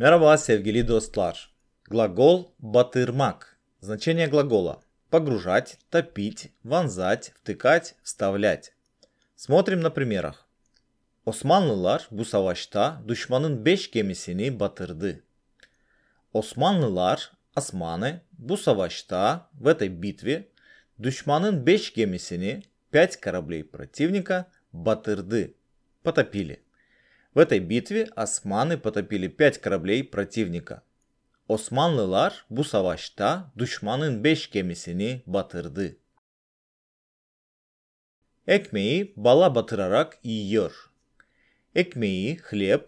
Merhaba sevgili dostlar. Глагол «батырмак». Значение глагола – погружать, топить, вонзать, втыкать, вставлять. Смотрим на примерах. Османлылар bu savaşta düşmanın 5 gemisini batırdı. Osmanlılar, Osmanlı bu savaşta, в этой битве, душманын 5 gemisini, 5 кораблей противника, батырды потопили. В этой битве османы потопили пять кораблей противника. Osmanlılar bu savaşta düşmanın beş gemisini batırdı. Ekmeği bala batırarak yiyor. Ekmeği хлеб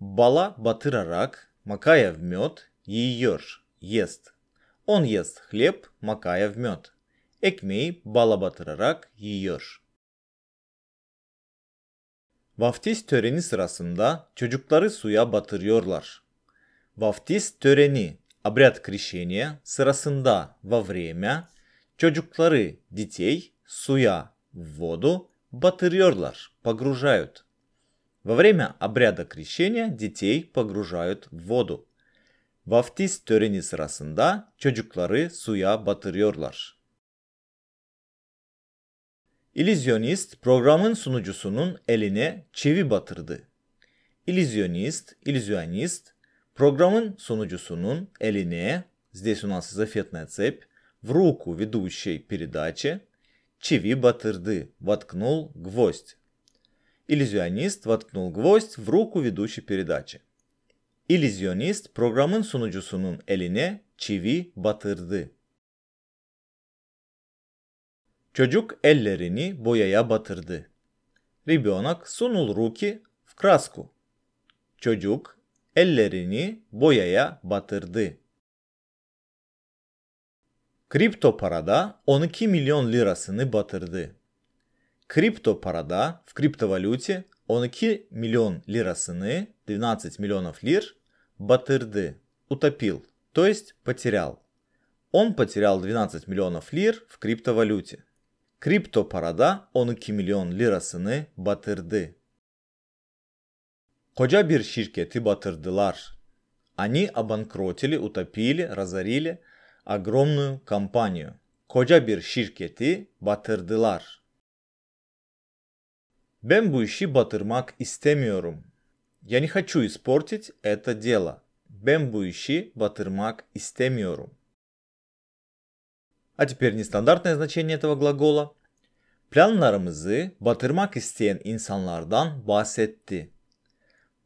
бала batırarak макая в мед yiyor, ест. Он ест хлеб, макая в мед. Ekmeği bala batırarak yiyor. Vaftiz töreni sırasında çocukları suya batırıyorlar. Vaftiz töreni, обряд крещения sırasında во время çocukları, детей suya, в воду batırıyorlar, погружают. Во время обряда крещения детей погружают в воду. Vaftiz töreni sırasında çocukları suya batırıyorlar. İllüzyonist programın sunucusunun eline çivi batırdı. İllüzyonist, illüzyonist programın sunucusunun eline, здесь у нас эффектная цепь, в руку ведущей передачи, чиви батырды, воткнул гвоздь. İllüzyonist воткнул гвоздь в руку ведущей передачи. İllüzyonist programın sunucusunun eline çivi batırdı. Çocuk ellerini boyaya batırdı. Ребенок сунул руки в краску. Çocuk ellerini boyaya batırdı. Kripto parada 12 milyon lirasını batırdı. Kripto parada в kriptovalyuti 12 milyon lirasını 12 milyonов лир batırdı, утопил, то есть потерял. Он потерял 12 миллионов лир в криптовалюте. Kripto parada 12 milyon lirasını batırdı. Koca bir şirketi batırdılar. Они обанкротили, утопили, разорили огромную компанию. Koca bir şirketi batırdılar. Ben bu işi batırmak istemiyorum. Я не хочу испортить это дело. Ben bu işi batırmak istemiyorum. А теперь нестандартное значение этого глагола. Planlarımızı batırmak isteyen insanlardan bahsetti.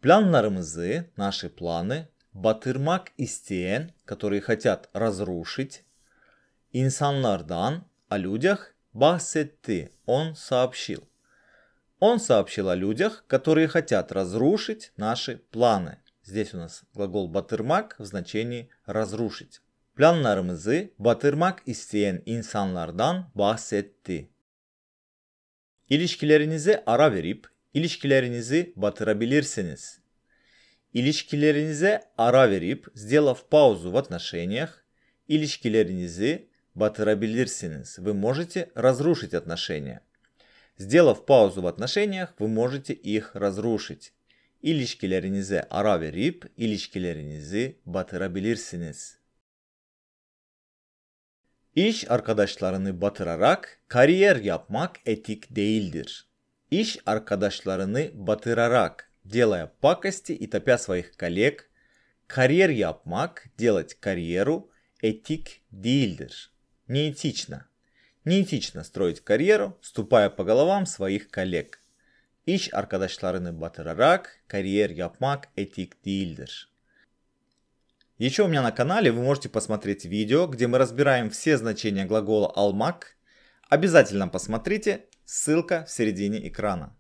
Planlarımızı, наши планы, batırmak isteyen, которые хотят разрушить, insanlardan, о людях, bahsetti, он сообщил. Он сообщил о людях, которые хотят разрушить наши планы. Здесь у нас глагол батырмак в значении разрушить planlarımızı batırmak isteyen insanlardan bahsetti. İlişkilerinize ara verip ilişkilerinizi batırabilirsiniz. İlişkilerinize ara verip, сделав паузу в отношениях, ilişkilerinizi batırabilirsiniz. Вы можете разрушить отношения. Сделав паузу в отношениях, вы можете их разрушить. İlişkilerinize ara verip ilişkilerinizi batırabilirsiniz. İş arkadaşlarını batırarak kariyer yapmak etik değildir. İş arkadaşlarını batırarak, делая пакости и топя своих коллег, карьер yapmak, делать карьеру, этик değildir. Неэтично. Неэтично строить карьеру, ступая по головам своих коллег. İş arkadaşlarını batırarak kariyer yapmak etik değildir. Еще у меня на канале вы можете посмотреть видео, где мы разбираем все значения глагола «алмак». Обязательно посмотрите, ссылка в середине экрана.